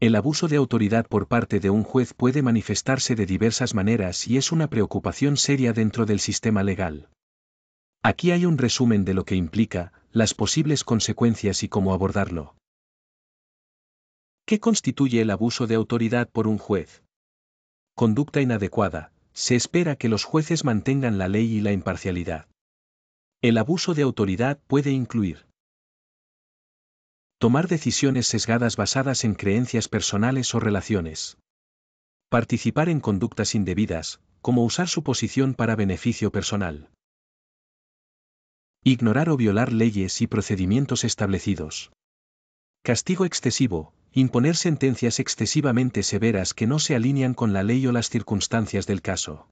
El abuso de autoridad por parte de un juez puede manifestarse de diversas maneras y es una preocupación seria dentro del sistema legal. Aquí hay un resumen de lo que implica, las posibles consecuencias y cómo abordarlo. ¿Qué constituye el abuso de autoridad por un juez? Conducta inadecuada. Se espera que los jueces mantengan la ley y la imparcialidad. El abuso de autoridad puede incluir Tomar decisiones sesgadas basadas en creencias personales o relaciones. Participar en conductas indebidas, como usar su posición para beneficio personal. Ignorar o violar leyes y procedimientos establecidos. Castigo excesivo, imponer sentencias excesivamente severas que no se alinean con la ley o las circunstancias del caso.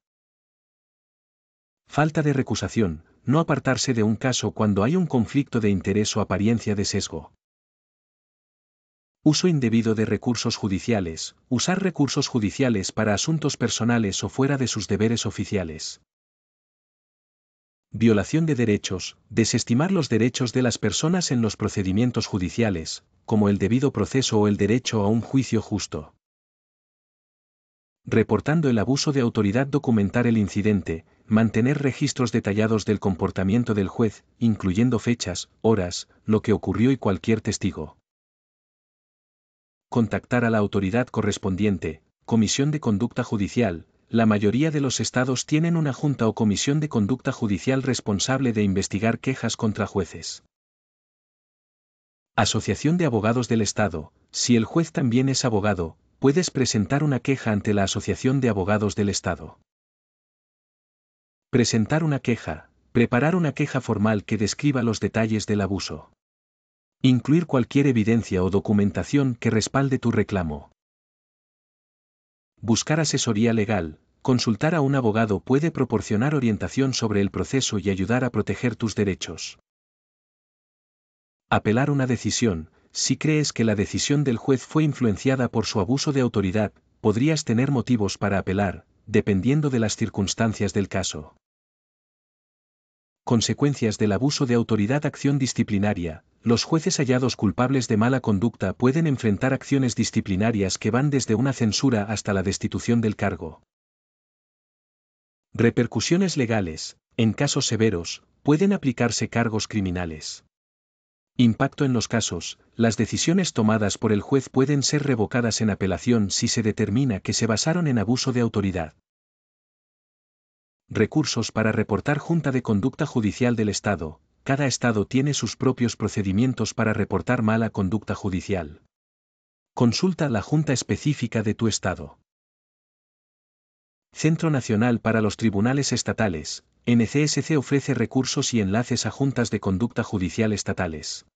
Falta de recusación, no apartarse de un caso cuando hay un conflicto de interés o apariencia de sesgo. Uso indebido de recursos judiciales, usar recursos judiciales para asuntos personales o fuera de sus deberes oficiales. Violación de derechos, desestimar los derechos de las personas en los procedimientos judiciales, como el debido proceso o el derecho a un juicio justo. Reportando el abuso de autoridad, documentar el incidente, mantener registros detallados del comportamiento del juez, incluyendo fechas, horas, lo que ocurrió y cualquier testigo contactar a la autoridad correspondiente, Comisión de Conducta Judicial, la mayoría de los estados tienen una junta o comisión de conducta judicial responsable de investigar quejas contra jueces. Asociación de Abogados del Estado, si el juez también es abogado, puedes presentar una queja ante la Asociación de Abogados del Estado. Presentar una queja, preparar una queja formal que describa los detalles del abuso. Incluir cualquier evidencia o documentación que respalde tu reclamo. Buscar asesoría legal. Consultar a un abogado puede proporcionar orientación sobre el proceso y ayudar a proteger tus derechos. Apelar una decisión. Si crees que la decisión del juez fue influenciada por su abuso de autoridad, podrías tener motivos para apelar, dependiendo de las circunstancias del caso. Consecuencias del abuso de autoridad acción disciplinaria los jueces hallados culpables de mala conducta pueden enfrentar acciones disciplinarias que van desde una censura hasta la destitución del cargo. Repercusiones legales. En casos severos, pueden aplicarse cargos criminales. Impacto en los casos, las decisiones tomadas por el juez pueden ser revocadas en apelación si se determina que se basaron en abuso de autoridad. Recursos para reportar Junta de Conducta Judicial del Estado, cada estado tiene sus propios procedimientos para reportar mala conducta judicial. Consulta la junta específica de tu estado. Centro Nacional para los Tribunales Estatales, NCSC ofrece recursos y enlaces a juntas de conducta judicial estatales.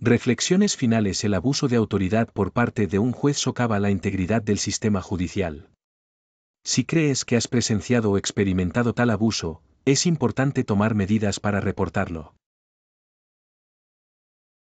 Reflexiones finales El abuso de autoridad por parte de un juez socava la integridad del sistema judicial. Si crees que has presenciado o experimentado tal abuso, es importante tomar medidas para reportarlo.